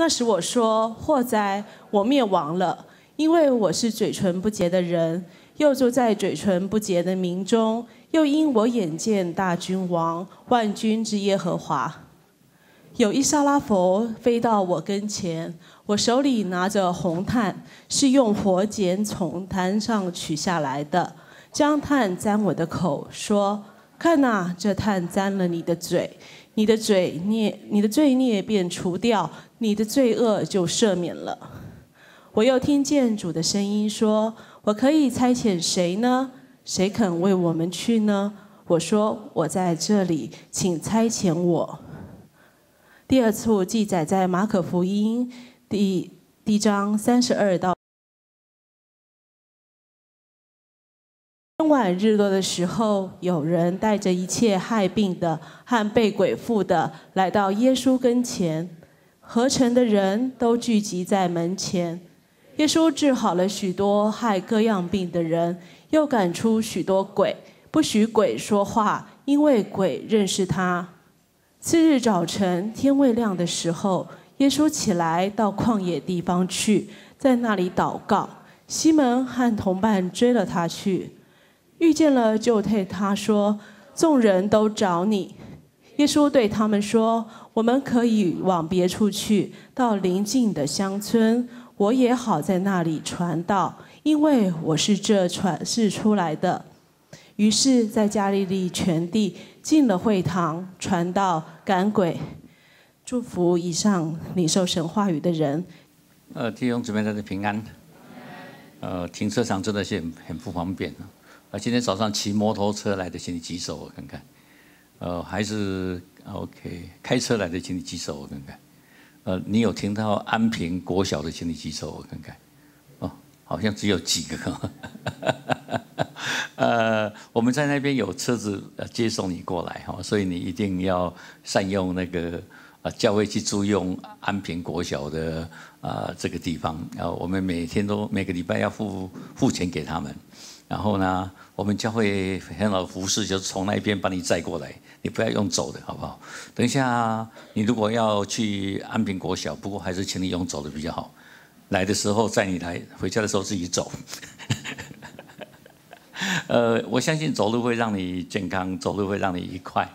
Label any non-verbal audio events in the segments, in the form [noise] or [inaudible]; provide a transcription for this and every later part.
那时我说祸哉，我灭亡了，因为我是嘴唇不洁的人，又住在嘴唇不洁的民中，又因我眼见大君王万军之耶和华。有一沙拉佛飞到我跟前，我手里拿着红炭，是用火剪从坛上取下来的，将炭沾我的口，说：“看啊，这炭沾了你的嘴，你的嘴孽，你的罪孽便除掉。”你的罪恶就赦免了。我又听见主的声音说：“我可以差遣谁呢？谁肯为我们去呢？”我说：“我在这里，请差遣我。”第二处记载在马可福音第第一章三十二到。天晚日落的时候，有人带着一切害病的和被鬼附的来到耶稣跟前。合成的人都聚集在门前，耶稣治好了许多害各样病的人，又赶出许多鬼，不许鬼说话，因为鬼认识他。次日早晨天未亮的时候，耶稣起来到旷野地方去，在那里祷告。西门和同伴追了他去，遇见了就对他说：“众人都找你。”耶稣对他们说：“我们可以往别处去，到邻近的乡村，我也好在那里传道，因为我是这传世出来的。”于是，在加利利全地进了会堂，传道赶鬼，祝福以上领受神话语的人。呃，弟兄姊妹，大家平安。呃，停车场真的是很很不方便啊！今天早上骑摩托车来的，请你举手，我看看。呃，还是 OK，开车来的，请你举手我看看。呃，你有听到安平国小的，请你举手我看看。哦，好像只有几个。[laughs] 呃，我们在那边有车子接送你过来哈，所以你一定要善用那个啊教会去租用安平国小的啊这个地方。然后我们每天都每个礼拜要付付钱给他们，然后呢？我们教会很好的服侍，就是从那边把你载过来。你不要用走的好不好？等一下，你如果要去安平国小，不过还是请你用走的比较好。来的时候载你来，回家的时候自己走。[laughs] 呃，我相信走路会让你健康，走路会让你愉快。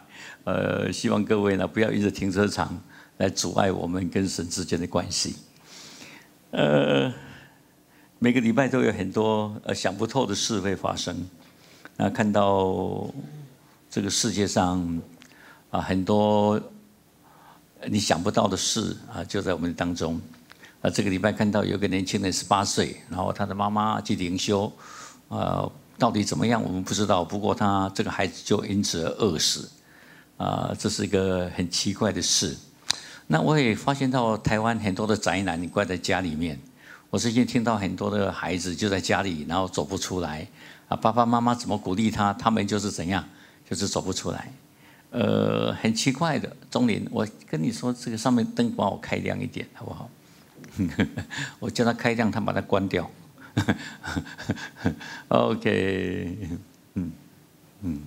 呃，希望各位呢不要因为停车场来阻碍我们跟神之间的关系。呃，每个礼拜都有很多呃想不透的事会发生。那看到这个世界上啊，很多你想不到的事啊，就在我们当中。啊，这个礼拜看到有个年轻人十八岁，然后他的妈妈去灵修，啊，到底怎么样我们不知道。不过他这个孩子就因此而饿死，啊，这是一个很奇怪的事。那我也发现到台湾很多的宅男，你关在家里面。我最近听到很多的孩子就在家里，然后走不出来。啊，爸爸妈妈怎么鼓励他，他们就是怎样，就是走不出来。呃，很奇怪的中年，我跟你说，这个上面灯光我开亮一点，好不好？[laughs] 我叫他开亮，他把它关掉。[laughs] OK，嗯嗯，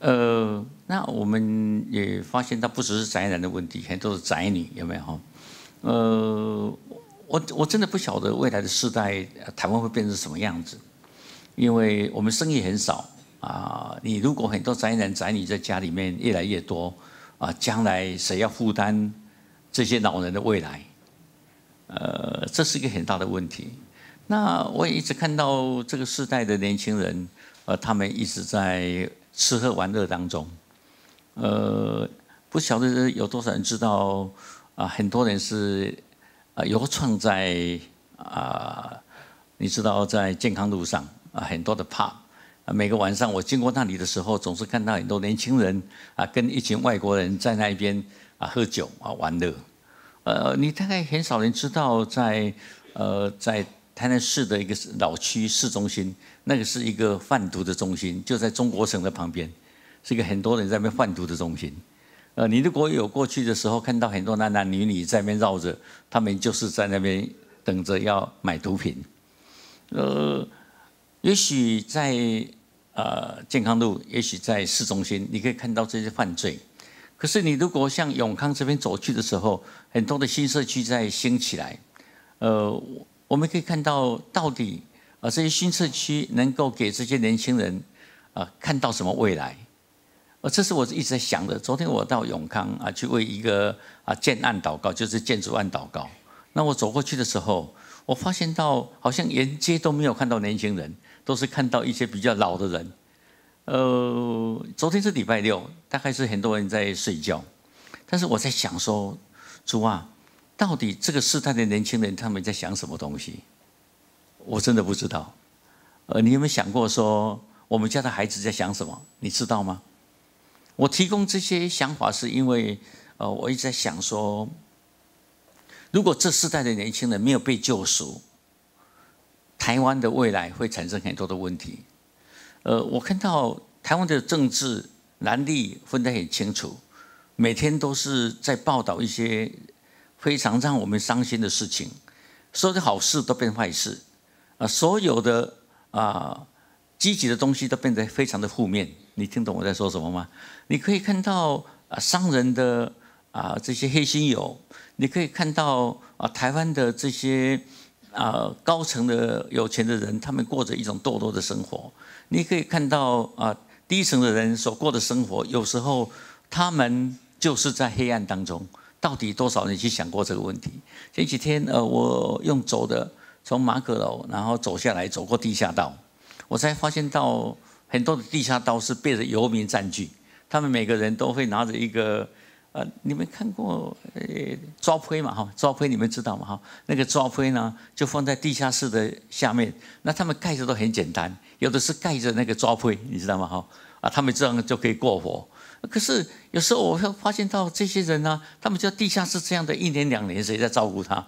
呃，那我们也发现，他不只是宅男的问题，很多是宅女，有没有？哈，呃，我我真的不晓得未来的世代，台湾会变成什么样子。因为我们生意很少啊，你如果很多宅男宅女在家里面越来越多啊，将来谁要负担这些老人的未来？呃，这是一个很大的问题。那我也一直看到这个时代的年轻人，呃，他们一直在吃喝玩乐当中，呃，不晓得有多少人知道啊？很多人是啊，游创在啊，你知道在健康路上。很多的 pub，啊，每个晚上我经过那里的时候，总是看到很多年轻人啊，跟一群外国人在那边啊喝酒啊玩乐。呃，你大概很少人知道，在呃在台南市的一个老区市中心，那个是一个贩毒的中心，就在中国城的旁边，是一个很多人在那边贩毒的中心。呃，你如果有过去的时候，看到很多男男女女在那边绕着，他们就是在那边等着要买毒品，呃。也许在呃健康路，也许在市中心，你可以看到这些犯罪。可是你如果向永康这边走去的时候，很多的新社区在兴起来。呃，我们可以看到到底啊这些新社区能够给这些年轻人啊看到什么未来？啊，这是我一直在想的。昨天我到永康啊去为一个啊建案祷告，就是建筑案祷告。那我走过去的时候，我发现到好像沿街都没有看到年轻人。都是看到一些比较老的人，呃，昨天是礼拜六，大概是很多人在睡觉。但是我在想说，主啊，到底这个时代的年轻人他们在想什么东西？我真的不知道。呃，你有没有想过说，我们家的孩子在想什么？你知道吗？我提供这些想法是因为，呃，我一直在想说，如果这世代的年轻人没有被救赎。台湾的未来会产生很多的问题，呃，我看到台湾的政治蓝绿分得很清楚，每天都是在报道一些非常让我们伤心的事情，所有的好事都变坏事，啊，所有的啊积极的东西都变得非常的负面，你听懂我在说什么吗？你可以看到啊商人的啊这些黑心友，你可以看到啊台湾的这些。啊，高层的有钱的人，他们过着一种堕落的生活。你可以看到啊，低层的人所过的生活，有时候他们就是在黑暗当中。到底多少人去想过这个问题？前几天，呃，我用走的，从马可楼，然后走下来，走过地下道，我才发现到很多的地下道是被着游民占据，他们每个人都会拿着一个。呃，你们看过呃抓灰嘛哈？抓灰你们知道嘛哈？那个抓灰呢，就放在地下室的下面。那他们盖着都很简单，有的是盖着那个抓灰，你知道吗哈？啊，他们这样就可以过活。可是有时候我会发现到这些人呢，他们就地下室这样的一年两年谁在照顾他？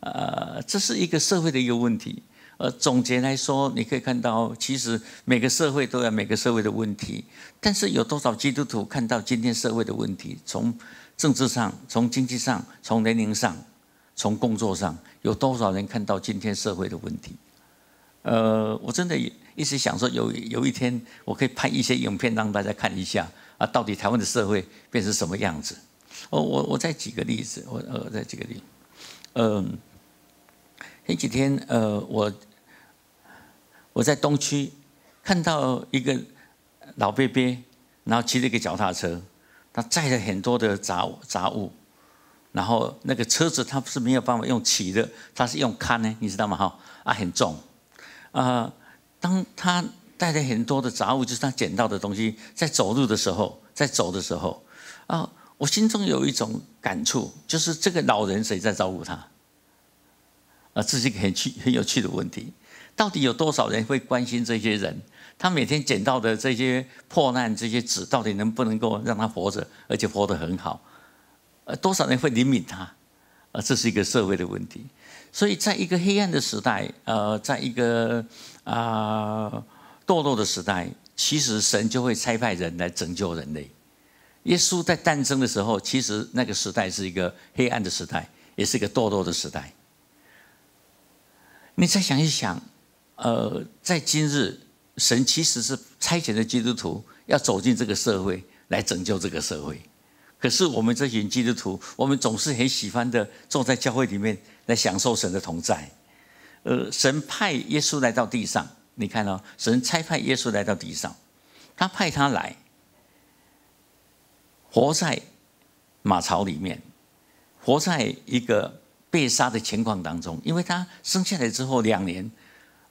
呃，这是一个社会的一个问题。呃，总结来说，你可以看到，其实每个社会都有每个社会的问题。但是，有多少基督徒看到今天社会的问题？从政治上，从经济上，从年龄上，从工作上，有多少人看到今天社会的问题？呃，我真的一直想说，有有一天，我可以拍一些影片让大家看一下啊，到底台湾的社会变成什么样子？哦，我我再举个例子，我呃再举个例，嗯，前几天呃我。我在东区看到一个老伯伯，然后骑着一个脚踏车，他载了很多的杂杂物，然后那个车子他是没有办法用骑的，他是用看的，你知道吗？哈啊，很重啊。当他带着很多的杂物，就是他捡到的东西，在走路的时候，在走的时候啊，我心中有一种感触，就是这个老人谁在照顾他？啊，这是一个很趣、很有趣的问题。到底有多少人会关心这些人？他每天捡到的这些破烂、这些纸，到底能不能够让他活着，而且活得很好？呃，多少人会怜悯他？呃，这是一个社会的问题。所以在一个黑暗的时代，呃，在一个啊堕落的时代，其实神就会差派人来拯救人类。耶稣在诞生的时候，其实那个时代是一个黑暗的时代，也是一个堕落的时代。你再想一想。呃，在今日，神其实是差遣的基督徒要走进这个社会来拯救这个社会。可是我们这群基督徒，我们总是很喜欢的坐在教会里面来享受神的同在。呃，神派耶稣来到地上，你看哦，神差派耶稣来到地上，他派他来活在马槽里面，活在一个被杀的情况当中，因为他生下来之后两年。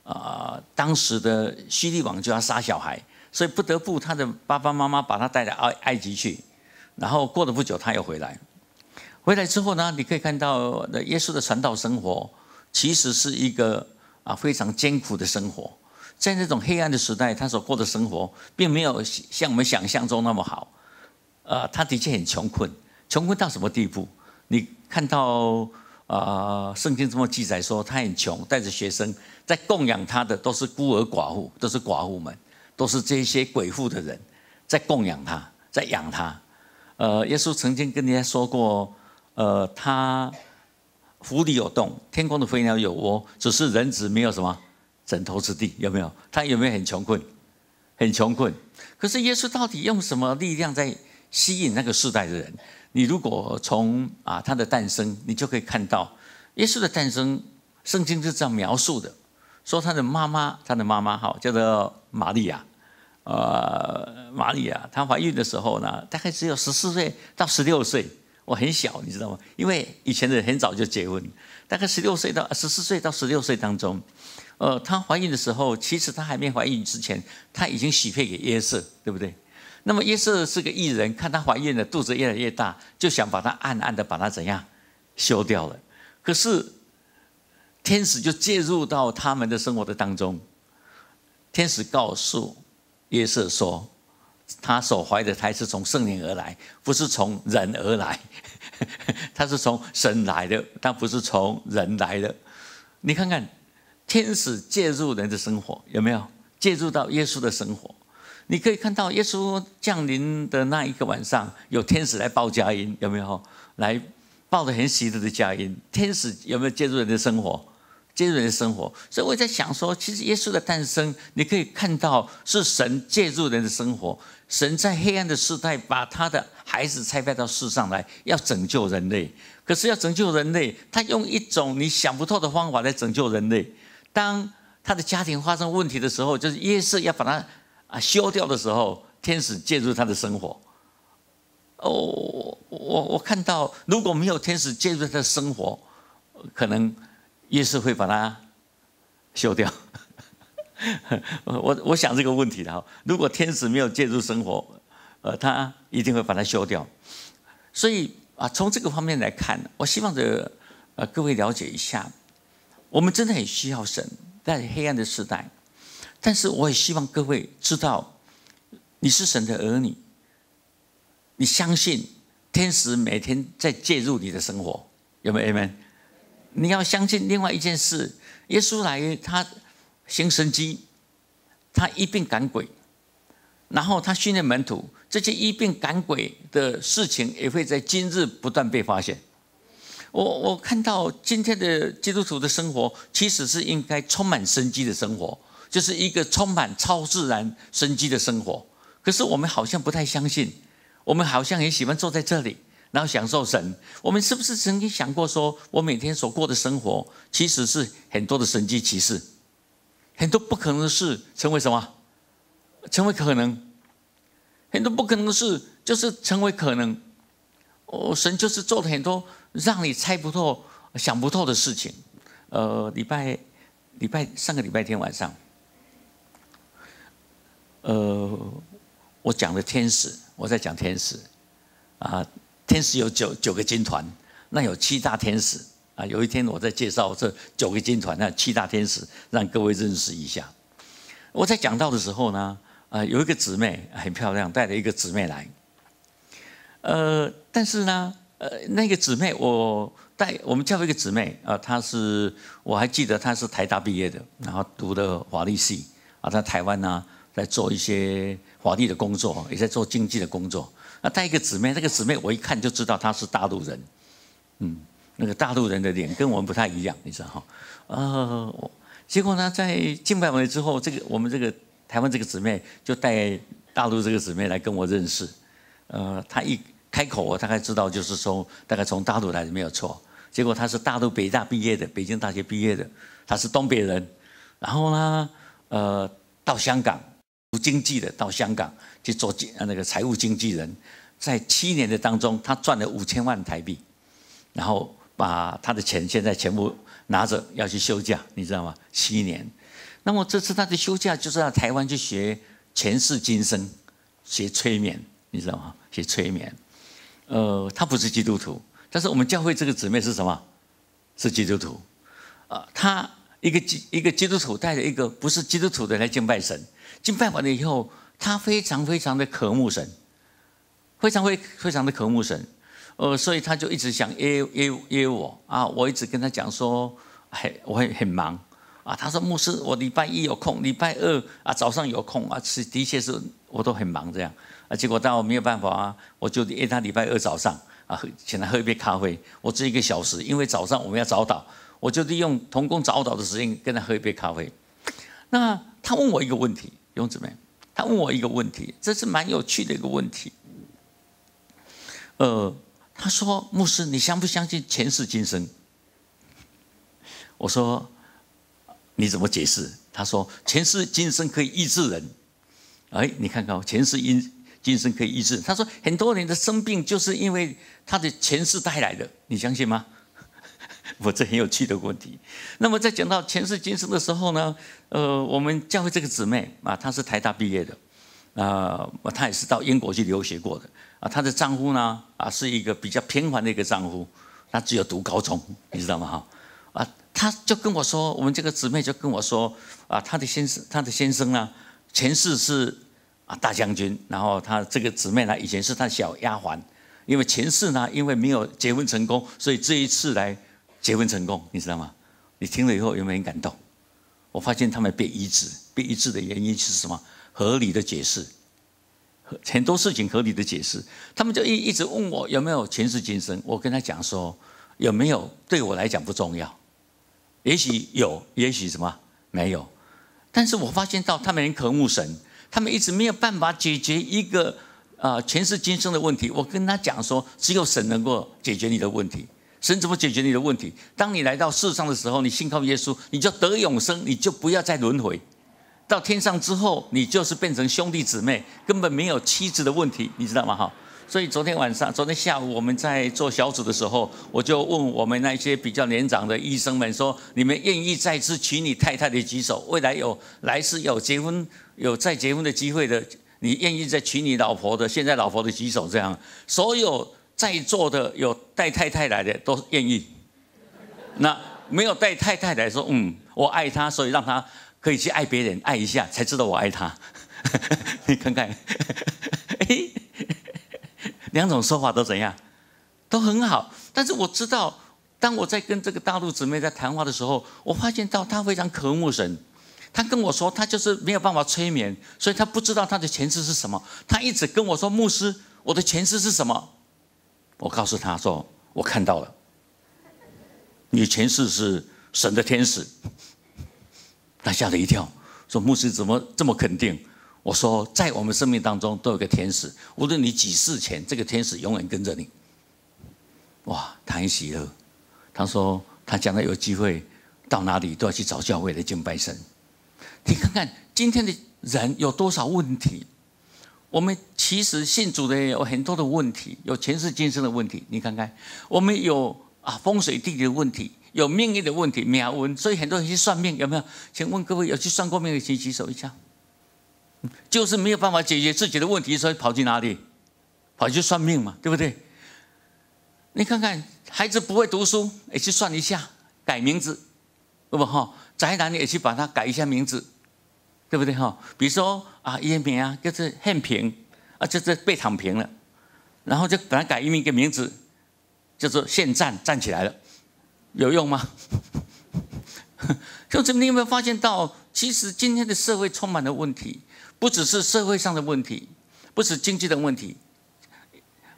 啊，当时的希利王就要杀小孩，所以不得不他的爸爸妈妈把他带到埃埃及去，然后过了不久他又回来，回来之后呢，你可以看到耶稣的传道生活其实是一个啊非常艰苦的生活，在那种黑暗的时代，他所过的生活并没有像我们想象中那么好，呃，他的确很穷困，穷困到什么地步？你看到。啊，圣经这么记载说，他很穷，带着学生在供养他的都是孤儿寡妇，都是寡妇们，都是这些鬼妇的人在供养他，在养他。呃，耶稣曾经跟人家说过，呃，他府里有洞，天空的飞鸟有窝，只是人子没有什么枕头之地，有没有？他有没有很穷困？很穷困。可是耶稣到底用什么力量在吸引那个世代的人？你如果从啊他的诞生，你就可以看到耶稣的诞生，圣经是这样描述的，说他的妈妈，他的妈妈好叫做玛利亚，呃，玛利亚，她怀孕的时候呢，大概只有十四岁到十六岁，我很小，你知道吗？因为以前的人很早就结婚，大概十六岁到十四岁到十六岁当中，呃，她怀孕的时候，其实她还没怀孕之前，她已经许配给耶稣，对不对？那么，约瑟是个异人，看他怀孕了，肚子越来越大，就想把他暗暗的把他怎样，休掉了。可是，天使就介入到他们的生活的当中。天使告诉约瑟说，他所怀的胎是从圣灵而来，不是从人而来，[laughs] 他是从神来的，但不是从人来的。你看看，天使介入人的生活有没有介入到耶稣的生活？你可以看到耶稣降临的那一个晚上，有天使来报佳音，有没有？来报的很喜乐的佳音。天使有没有介入人的生活？介入人的生活。所以我在想说，其实耶稣的诞生，你可以看到是神介入人的生活。神在黑暗的时代，把他的孩子拆派到世上来，要拯救人类。可是要拯救人类，他用一种你想不透的方法来拯救人类。当他的家庭发生问题的时候，就是耶稣要把他。啊，修掉的时候，天使介入他的生活。哦，我我我看到，如果没有天使介入他的生活，可能耶稣会把他修掉。[laughs] 我我想这个问题的哈，如果天使没有介入生活，呃，他一定会把它修掉。所以啊，从这个方面来看，我希望这呃各位了解一下，我们真的很需要神，在黑暗的时代。但是我也希望各位知道，你是神的儿女，你相信天使每天在介入你的生活，有没有？Amen。你要相信另外一件事，耶稣来他行神机，他一并赶鬼，然后他训练门徒，这些一并赶鬼的事情也会在今日不断被发现。我我看到今天的基督徒的生活，其实是应该充满生机的生活。就是一个充满超自然生机的生活，可是我们好像不太相信，我们好像也喜欢坐在这里，然后享受神。我们是不是曾经想过，说我每天所过的生活，其实是很多的神迹骑士，很多不可能的事成为什么？成为可能。很多不可能的事，就是成为可能。哦，神就是做了很多让你猜不透、想不透的事情。呃，礼拜礼拜上个礼拜天晚上。呃，我讲的天使，我在讲天使，啊，天使有九九个军团，那有七大天使啊。有一天我在介绍这九个军团那七大天使，让各位认识一下。我在讲到的时候呢，啊，有一个姊妹很漂亮，带着一个姊妹来，呃，但是呢，呃，那个姊妹我带我们叫一个姊妹啊，她是我还记得她是台大毕业的，然后读的法律系啊，在台湾呢。在做一些华丽的工作，也在做经济的工作。那带一个姊妹，那个姊妹我一看就知道她是大陆人，嗯，那个大陆人的脸跟我们不太一样，你知道？哈？啊，结果呢，在敬拜完之后，这个我们这个台湾这个姊妹就带大陆这个姊妹来跟我认识。呃，她一开口，我大概知道，就是说大概从大陆来的没有错。结果她是大陆北大毕业的，北京大学毕业的，她是东北人。然后呢，呃，到香港。无经济的到香港去做那个财务经纪人，在七年的当中，他赚了五千万台币，然后把他的钱现在全部拿着要去休假，你知道吗？七年，那么这次他的休假就是到台湾去学前世今生，学催眠，你知道吗？学催眠，呃，他不是基督徒，但是我们教会这个姊妹是什么？是基督徒啊，他一个基一个基督徒带着一个不是基督徒的来敬拜神。敬拜完了以后，他非常非常的渴慕神，非常非非常的渴慕神，呃，所以他就一直想约约约我啊，我一直跟他讲说，嘿，我很很忙啊。他说牧师，我礼拜一有空，礼拜二啊早上有空啊，是的确是我都很忙这样啊。结果但我没有办法啊，我就约他礼拜二早上啊，请他喝一杯咖啡，我这一个小时，因为早上我们要早祷，我就利用同工早祷的时间跟他喝一杯咖啡。那他问我一个问题。勇子妹，他问我一个问题，这是蛮有趣的一个问题。呃，他说：“牧师，你相不相信前世今生？”我说：“你怎么解释？”他说：“前世今生可以医治人。”哎，你看看，前世因、今生可以医治。他说，很多人的生病就是因为他的前世带来的，你相信吗？我这很有趣的问题。那么在讲到前世今生的时候呢，呃，我们教会这个姊妹啊，她是台大毕业的，啊，她也是到英国去留学过的，啊，她的丈夫呢，啊，是一个比较平凡的一个丈夫，他只有读高中，你知道吗？哈，啊，他就跟我说，我们这个姊妹就跟我说，啊，她的先生，她的先生呢，前世是啊大将军，然后他这个姊妹呢，以前是他小丫鬟，因为前世呢，因为没有结婚成功，所以这一次来。结婚成功，你知道吗？你听了以后有没有很感动？我发现他们被医治，被医治的原因是什么？合理的解释，很多事情合理的解释，他们就一一直问我有没有前世今生。我跟他讲说，有没有对我来讲不重要，也许有，也许什么没有。但是我发现到他们很渴慕神，他们一直没有办法解决一个啊前世今生的问题。我跟他讲说，只有神能够解决你的问题。神怎么解决你的问题？当你来到世上的时候，你信靠耶稣，你就得永生，你就不要再轮回。到天上之后，你就是变成兄弟姊妹，根本没有妻子的问题，你知道吗？哈！所以昨天晚上，昨天下午我们在做小组的时候，我就问我们那些比较年长的医生们说：“你们愿意再次娶你太太的举手？未来有来世有结婚有再结婚的机会的，你愿意再娶你老婆的？现在老婆的举手。”这样，所有。在座的有带太太来的都愿意，那没有带太太来说，嗯，我爱她，所以让她可以去爱别人，爱一下才知道我爱她。[laughs] 你看看，哎，[laughs] 两种说法都怎样，都很好。但是我知道，当我在跟这个大陆姊妹在谈话的时候，我发现到她非常渴慕神，她跟我说，她就是没有办法催眠，所以她不知道她的前世是什么，她一直跟我说，牧师，我的前世是什么？我告诉他说：“我看到了，你前世是神的天使。”他吓了一跳，说：“牧师怎么这么肯定？”我说：“在我们生命当中都有个天使，无论你几世前，这个天使永远跟着你。”哇，他喜乐，他说他将来有机会到哪里都要去找教会来敬拜神。你看看今天的人有多少问题。我们其实信主的有很多的问题，有前世今生的问题。你看看，我们有啊风水地理的问题，有命运的问题、命文，所以很多人去算命，有没有？请问各位有去算过命的，请举手一下。就是没有办法解决自己的问题，所以跑去哪里？跑去算命嘛，对不对？你看看，孩子不会读书，也去算一下，改名字，哦不好？宅男也去把它改一下名字。对不对哈？比如说啊，一面啊，就是躺平，啊，就是被躺平了，然后就本来改一个名字，叫做现站站起来了，有用吗？[laughs] 就是你有没有发现到，其实今天的社会充满了问题，不只是社会上的问题，不只是经济的问题，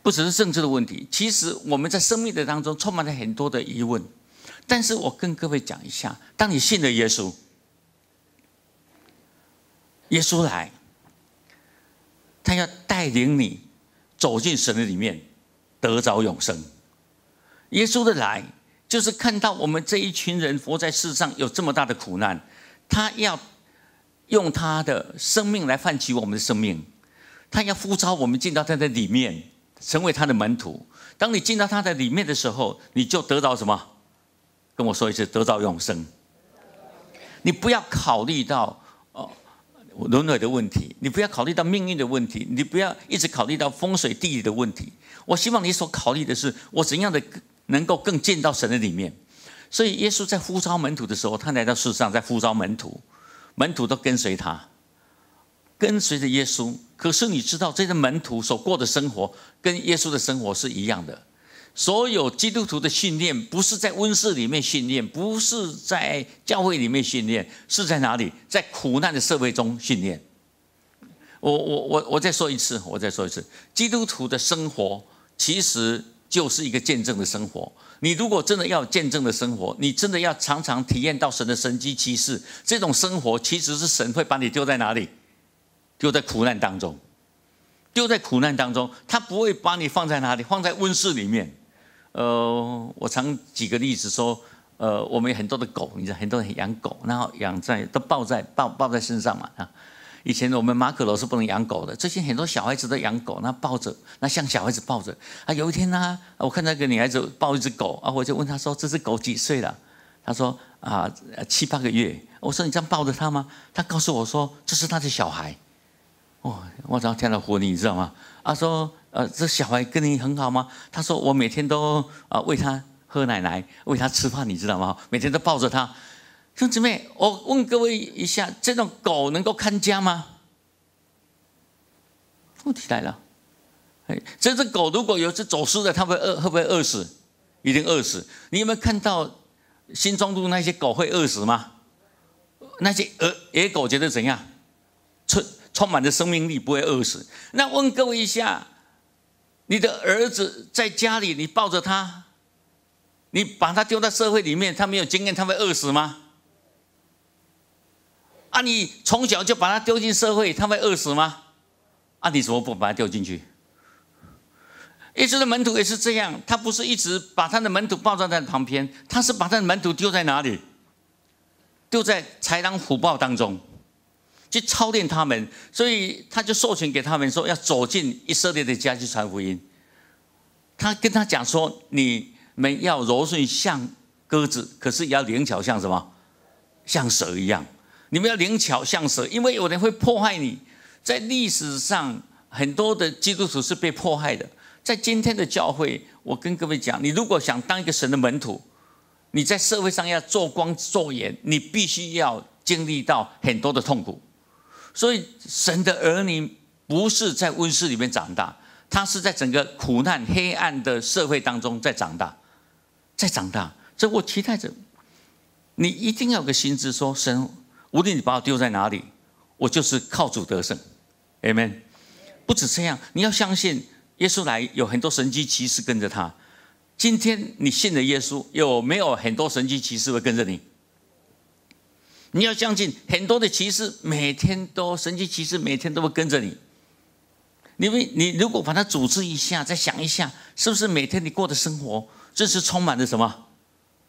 不只是政治的问题，其实我们在生命的当中充满了很多的疑问。但是我跟各位讲一下，当你信了耶稣。耶稣来，他要带领你走进神的里面，得着永生。耶稣的来，就是看到我们这一群人活在世上有这么大的苦难，他要用他的生命来换取我们的生命。他要呼召我们进到他的里面，成为他的门徒。当你进到他的里面的时候，你就得到什么？跟我说一次，得到永生。你不要考虑到。轮回的问题，你不要考虑到命运的问题，你不要一直考虑到风水地理的问题。我希望你所考虑的是，我怎样的能够更进到神的里面。所以耶稣在呼召门徒的时候，他来到世上在呼召门徒，门徒都跟随他，跟随着耶稣。可是你知道，这些门徒所过的生活跟耶稣的生活是一样的。所有基督徒的训练，不是在温室里面训练，不是在教会里面训练，是在哪里？在苦难的社会中训练。我、我、我、我再说一次，我再说一次，基督徒的生活其实就是一个见证的生活。你如果真的要见证的生活，你真的要常常体验到神的神机骑士，这种生活其实是神会把你丢在哪里？丢在苦难当中，丢在苦难当中，他不会把你放在哪里？放在温室里面。呃，我常举个例子说，呃，我们有很多的狗，你知道，很多人养狗，然后养在都抱在抱抱在身上嘛啊。以前我们马可罗是不能养狗的，最近很多小孩子都养狗，那抱着，那像小孩子抱着啊。有一天呢，我看那个女孩子抱一只狗啊，我就问她说：“这只狗几岁了？”她说：“啊，七八个月。”我说：“你这样抱着它吗？”她告诉我说：“这是她的小孩。”哦，我只要听到火你，你知道吗？她说。呃，这小孩跟你很好吗？他说我每天都啊喂他喝奶奶，喂他吃饭，你知道吗？每天都抱着他。兄弟妹，我问各位一下，这种狗能够看家吗？问题来了，哎，这只狗如果有次走失了，它会饿会不会饿死？一定饿死。你有没有看到新中路那些狗会饿死吗？那些呃野狗觉得怎样？充充满着生命力，不会饿死。那问各位一下。你的儿子在家里，你抱着他，你把他丢在社会里面，他没有经验，他会饿死吗？啊，你从小就把他丢进社会，他会饿死吗？啊，你怎么不把他丢进去？耶稣的门徒也是这样，他不是一直把他的门徒抱在在旁边，他是把他的门徒丢在哪里？丢在豺狼虎豹当中。去操练他们，所以他就授权给他们说要走进以色列的家去传福音。他跟他讲说：你们要柔顺像鸽子，可是要灵巧像什么？像蛇一样。你们要灵巧像蛇，因为有人会迫害你。在历史上，很多的基督徒是被迫害的。在今天的教会，我跟各位讲：你如果想当一个神的门徒，你在社会上要做光做盐，你必须要经历到很多的痛苦。所以，神的儿女不是在温室里面长大，他是在整个苦难、黑暗的社会当中在长大，在长大。所以我期待着，你一定要有个心智，说神，无论你把我丢在哪里，我就是靠主得胜，amen。不止这样，你要相信耶稣来，有很多神迹奇事跟着他。今天你信了耶稣，有没有很多神迹奇事会跟着你？你要相信，很多的骑士每天都神奇骑士每天都会跟着你。因为你如果把它组织一下，再想一下，是不是每天你过的生活，就是充满了什么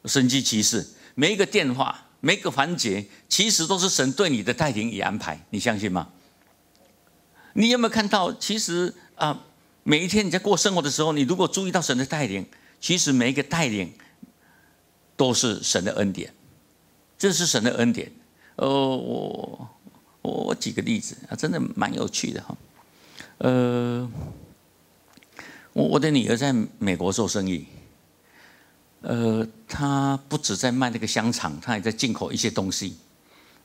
神奇骑士？每一个电话，每一个环节，其实都是神对你的带领与安排。你相信吗？你有没有看到？其实啊，每一天你在过生活的时候，你如果注意到神的带领，其实每一个带领都是神的恩典。这是神的恩典。呃，我我我举个例子啊，真的蛮有趣的哈。呃，我我的女儿在美国做生意，呃，她不止在卖那个香肠，她也在进口一些东西。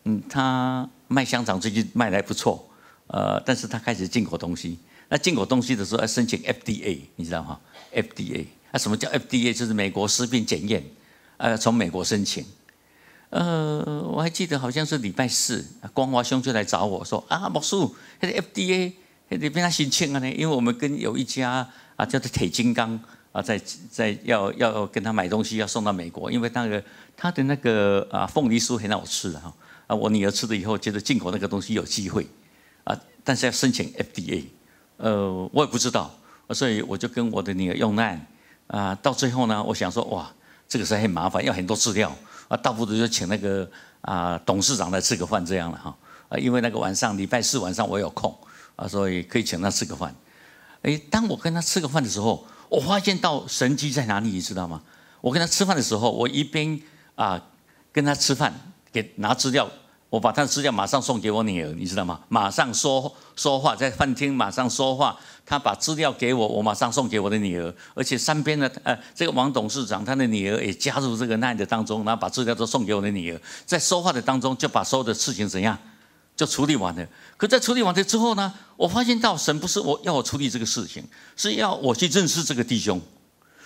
嗯，她卖香肠最近卖的还不错，呃，但是她开始进口东西。那进口东西的时候要申请 FDA，你知道吗？FDA 那什么叫 FDA？就是美国食品检验，呃，从美国申请。呃，我还记得好像是礼拜四，光华兄就来找我说：“啊，莫叔，那个 FDA 还得他申请啊呢，因为我们跟有一家啊叫做铁金刚啊，在在要要跟他买东西，要送到美国，因为那个他的那个啊凤梨酥很好吃了哈，啊我女儿吃了以后觉得进口那个东西有机会啊，但是要申请 FDA，呃，我也不知道，所以我就跟我的女儿用难啊，到最后呢，我想说哇，这个是很麻烦，要很多资料。”啊，大幅度就请那个啊董事长来吃个饭这样了哈。啊，因为那个晚上礼拜四晚上我有空，啊，所以可以请他吃个饭。哎，当我跟他吃个饭的时候，我发现到神机在哪里，你知道吗？我跟他吃饭的时候，我一边啊跟他吃饭，给拿资料。我把他的资料马上送给我女儿，你知道吗？马上说说话，在饭厅马上说话。他把资料给我，我马上送给我的女儿。而且三边的呃，这个王董事长他的女儿也加入这个 n i 当中，然后把资料都送给我的女儿。在说话的当中，就把所有的事情怎样，就处理完了。可在处理完了之后呢，我发现到神不是我要我处理这个事情，是要我去认识这个弟兄。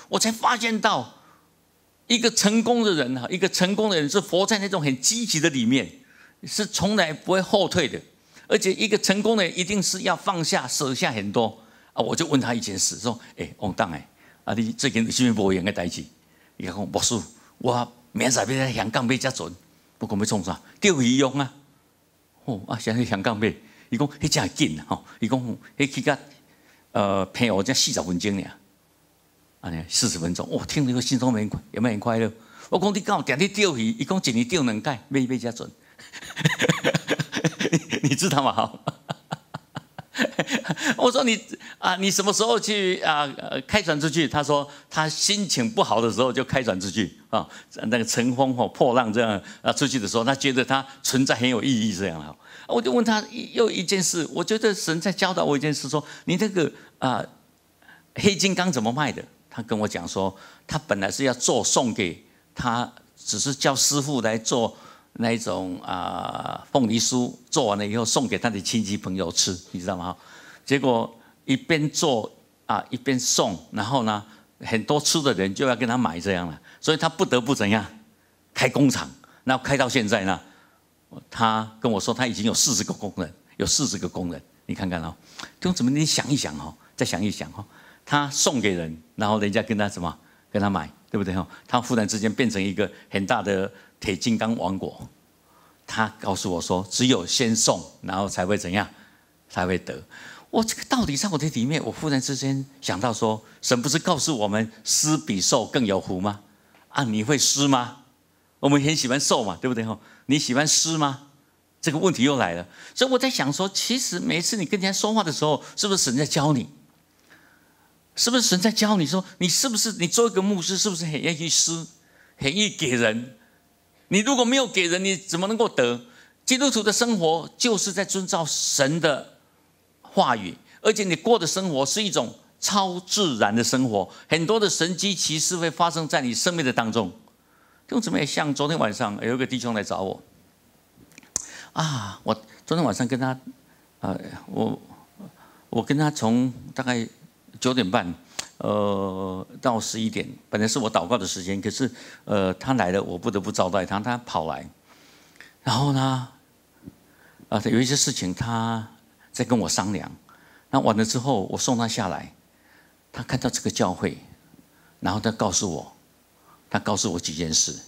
我才发现到，一个成功的人啊，一个成功的人是活在那种很积极的里面。是从来不会后退的，而且一个成功的一定是要放下、舍下很多啊！我就问他一件事，说：“哎，王当哎，啊，你最近有甚么不一样的代志？”伊讲：“没事，我明仔晒，在香港买遮船，不管要从啥钓鱼用啊。”哦啊，想去香港买，伊讲：“迄真系紧啊！”吼，伊讲：“迄去个呃骗我，才四十分钟尔，啊尼四十分钟，我听你个心中没有没有很快乐？”我讲：“你有定天钓鱼，伊讲一年钓两季，伊买遮准。” [laughs] 你知道吗？好，我说你啊，你什么时候去啊？开船出去？他说他心情不好的时候就开船出去啊。那个乘风或破浪这样啊，出去的时候他觉得他存在很有意义这样啊。我就问他又一件事，我觉得神在教导我一件事，说你那个啊黑金刚怎么卖的？他跟我讲说，他本来是要做送给他，只是叫师傅来做。那一种啊，凤梨酥做完了以后，送给他的亲戚朋友吃，你知道吗？结果一边做啊，一边送，然后呢，很多吃的人就要跟他买这样了，所以他不得不怎样？开工厂，那开到现在呢？他跟我说，他已经有四十个工人，有四十个工人，你看看哦，就怎么？你想一想哦，再想一想哦，他送给人，然后人家跟他什么？跟他买？对不对哈？他忽然之间变成一个很大的铁金刚王国。他告诉我说：“只有先送，然后才会怎样，才会得。”我这个道理在我的里面？我忽然之间想到说，神不是告诉我们“施比受更有福”吗？啊，你会施吗？我们很喜欢受嘛，对不对吼？你喜欢施吗？这个问题又来了。所以我在想说，其实每次你跟人家说话的时候，是不是神在教你？是不是神在教你说？你是不是你做一个牧师，是不是很愿意施，很愿意给人？你如果没有给人，你怎么能够得？基督徒的生活就是在遵照神的话语，而且你过的生活是一种超自然的生活，很多的神迹奇事会发生在你生命的当中。就怎么也像昨天晚上有一个弟兄来找我，啊，我昨天晚上跟他，呃，我我跟他从大概。九点半，呃，到十一点，本来是我祷告的时间，可是，呃，他来了，我不得不招待他。他跑来，然后呢，啊，有一些事情他在跟我商量。那完了之后，我送他下来，他看到这个教会，然后他告诉我，他告诉我几件事。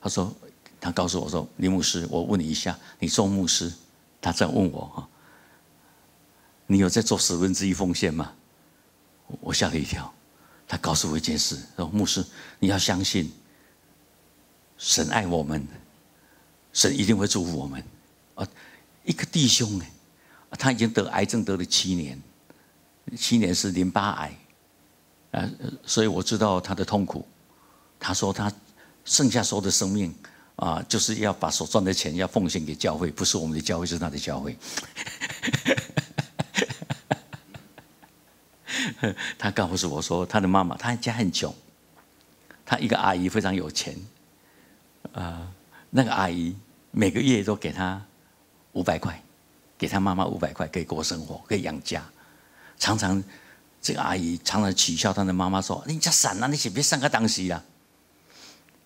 他说，他告诉我说，林牧师，我问你一下，你做牧师，他在问我，你有在做十分之一奉献吗？我吓了一跳，他告诉我一件事：说牧师，你要相信，神爱我们，神一定会祝福我们。啊，一个弟兄哎，他已经得癌症得了七年，七年是淋巴癌，啊，所以我知道他的痛苦。他说他剩下所有的生命啊，就是要把所赚的钱要奉献给教会，不是我们的教会，是他的教会。[laughs] 他告诉我说，他的妈妈，他家很穷，他一个阿姨非常有钱，啊，那个阿姨每个月都给他五百块，给他妈妈五百块，可以过生活，可以养家。常常这个阿姨常常取笑他的妈妈说：“你家散了，你先别上个当西啦。”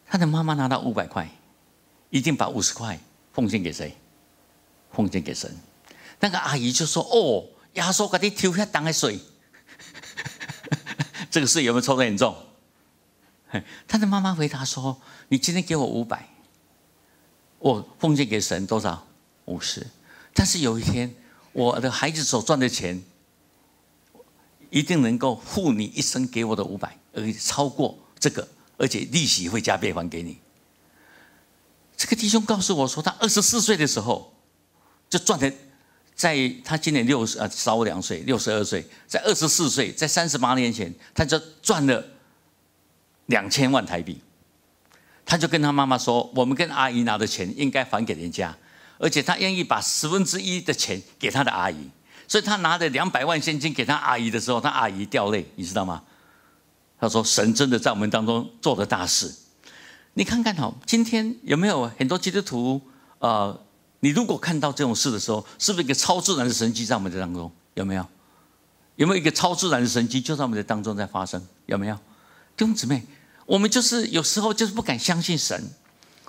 他的妈妈拿到五百块，一定把五十块奉献给谁？奉献给神。那个阿姨就说：“哦，压缩给你丢下当的水。”这个事有没有抽的很重？他的妈妈回答说：“你今天给我五百，我奉献给神多少？五十。但是有一天，我的孩子所赚的钱，一定能够付你一生给我的五百，而超过这个，而且利息会加倍还给你。”这个弟兄告诉我说，他二十四岁的时候就赚了。在他今年六十啊，少我两岁，六十二岁，在二十四岁，在三十八年前，他就赚了两千万台币。他就跟他妈妈说：“我们跟阿姨拿的钱应该还给人家，而且他愿意把十分之一的钱给他的阿姨。”所以，他拿着两百万现金给他阿姨的时候，他阿姨掉泪，你知道吗？他说：“神真的在我们当中做了大事。”你看看哦，今天有没有很多基督徒啊？你如果看到这种事的时候，是不是一个超自然的神迹在我们的当中？有没有？有没有一个超自然的神迹就在我们的当中在发生？有没有？弟兄姊妹，我们就是有时候就是不敢相信神，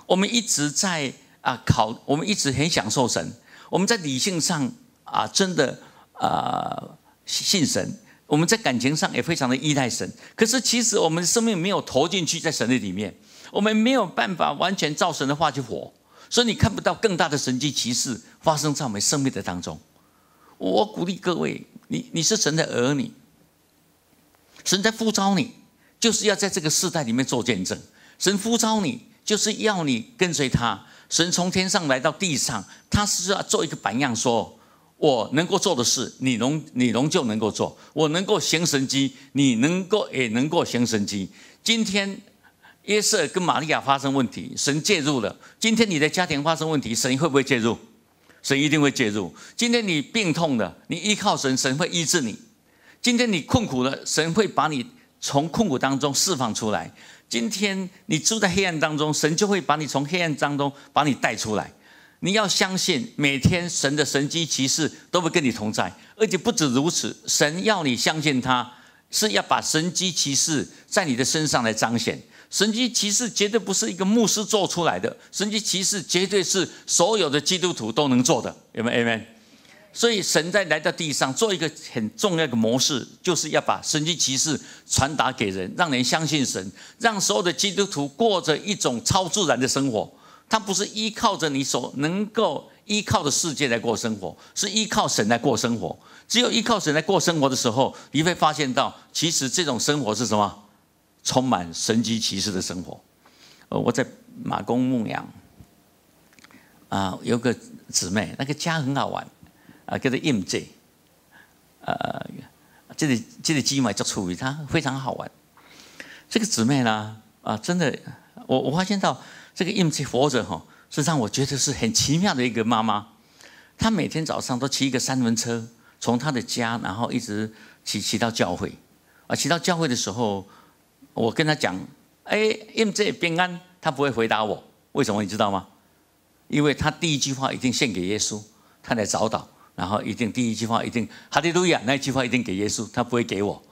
我们一直在啊考，我们一直很享受神，我们在理性上啊真的啊信神，我们在感情上也非常的依赖神。可是其实我们的生命没有投进去在神的里面，我们没有办法完全照神的话去活。所以你看不到更大的神迹奇事发生在我们生命的当中。我鼓励各位，你你是神的儿女，神在呼召你，就是要在这个世代里面做见证。神呼召你，就是要你跟随他。神从天上来到地上，他是要做一个榜样，说我能够做的事，你能你能就能够做。我能够行神机，你能够也能够行神机。今天。约瑟跟玛利亚发生问题，神介入了。今天你的家庭发生问题，神会不会介入？神一定会介入。今天你病痛了，你依靠神，神会医治你。今天你困苦了，神会把你从困苦当中释放出来。今天你住在黑暗当中，神就会把你从黑暗当中把你带出来。你要相信，每天神的神迹骑士都会跟你同在，而且不止如此，神要你相信他，是要把神迹骑士在你的身上来彰显。神迹骑士绝对不是一个牧师做出来的，神迹骑士绝对是所有的基督徒都能做的，有没有？Amen。所以神在来到地上做一个很重要的模式，就是要把神迹骑士传达给人，让人相信神，让所有的基督徒过着一种超自然的生活。他不是依靠着你所能够依靠的世界来过生活，是依靠神来过生活。只有依靠神来过生活的时候，你会发现到其实这种生活是什么？充满神机骑士的生活。呃，我在马公牧羊，啊，有个姊妹，那个家很好玩啊，叫做 M J。呃，这里这里鸡嘛叫处于它非常好玩。这个姊妹呢，啊，真的，我我发现到这个 M J 活着哈，是让我觉得是很奇妙的一个妈妈。她每天早上都骑一个三轮车，从她的家，然后一直骑骑到教会。啊，骑到教会的时候。我跟他讲：“哎，印这平安。”他不会回答我。为什么你知道吗？因为他第一句话一定献给耶稣，他来找岛，然后一定第一句话一定“哈利路亚”那一句话一定给耶稣，他不会给我，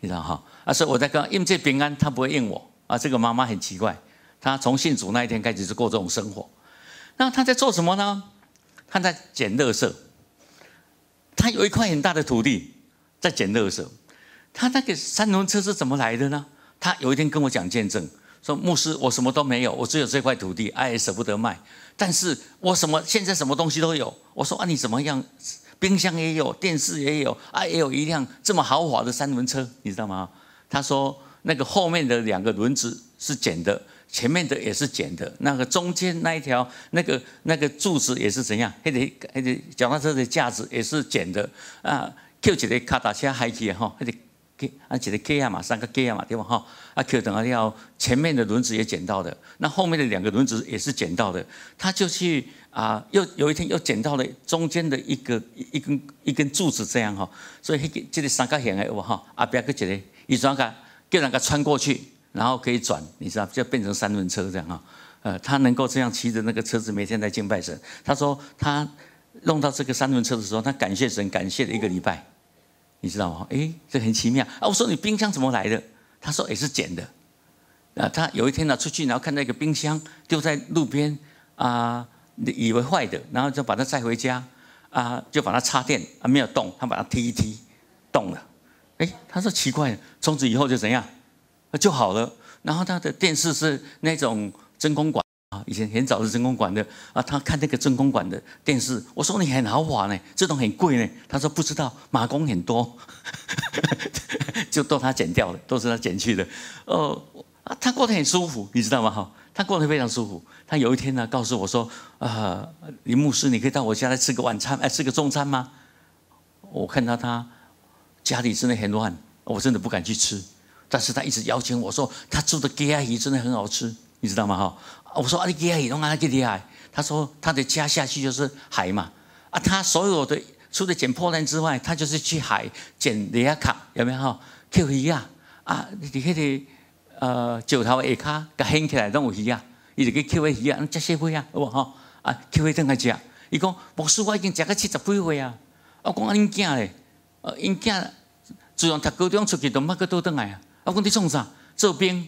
你知道哈？啊，所以我在讲印这平安，他不会应我。”啊，这个妈妈很奇怪，她从信主那一天开始就过这种生活。那她在做什么呢？她在捡垃圾。她有一块很大的土地在捡垃圾。她那个三轮车是怎么来的呢？他有一天跟我讲见证，说牧师，我什么都没有，我只有这块土地，哎，舍不得卖。但是我什么现在什么东西都有。我说啊，你怎么样？冰箱也有，电视也有，啊，也有一辆这么豪华的三轮车，你知道吗？他说那个后面的两个轮子是捡的，前面的也是捡的，那个中间那一条那个那个柱子也是怎样，还得还得脚踏车的架子也是捡的啊，扣起来卡达车还去哈，还得。啊，杰的盖亚马三个盖亚对吧哈？啊杰等阿要前面的轮子也捡到的，那后面的两个轮子也是捡到的，他就去啊，又有一天又捡到了中间的一个一根一根柱子这样哈，所以个这里三个线来对哈？阿杰个杰呢一转个，第二个穿过去，然后可以转，你知道就变成三轮车这样哈。呃，他能够这样骑着那个车子每天在敬拜神。他说他弄到这个三轮车的时候，他感谢神，感谢了一个礼拜。你知道吗？哎，这很奇妙。啊，我说你冰箱怎么来的？他说也是捡的。啊，他有一天呢出去，然后看到一个冰箱丢在路边，啊，以为坏的，然后就把它带回家，啊，就把它插电，啊，没有动，他把它踢一踢，动了。哎，他说奇怪，从此以后就怎样？那就好了。然后他的电视是那种真空管。以前很早是真空管的啊，他看那个真空管的电视，我说你很豪华呢，这种很贵呢。他说不知道，马工很多，[laughs] 就都他剪掉了，都是他剪去的。哦，他过得很舒服，你知道吗？哈，他过得非常舒服。他有一天呢，告诉我说，啊，林牧师，你可以到我家来吃个晚餐，来吃个中餐吗？我看到他家里真的很乱，我真的不敢去吃。但是他一直邀请我说，他做的咖哩鱼真的很好吃，你知道吗？哈。我说：“啊，离海很远，哪里厉害。他说：“他的家下去就是海嘛。”啊，他所有的除了捡破烂之外，他就是去海捡鱼卡，有没有？烤鱼啊！啊，你看个呃，石头下卡，甲掀起来拢有鱼啊！就去给迄鱼啊，那么几十啊，好不好？啊，烤迄顿来食。伊讲：“牧师，我已经食到七十几回啊！”我讲：“恁囝咧，呃，恁囝自从读高中出去，都捌去倒顿来啊！”我讲：“你创啥？做兵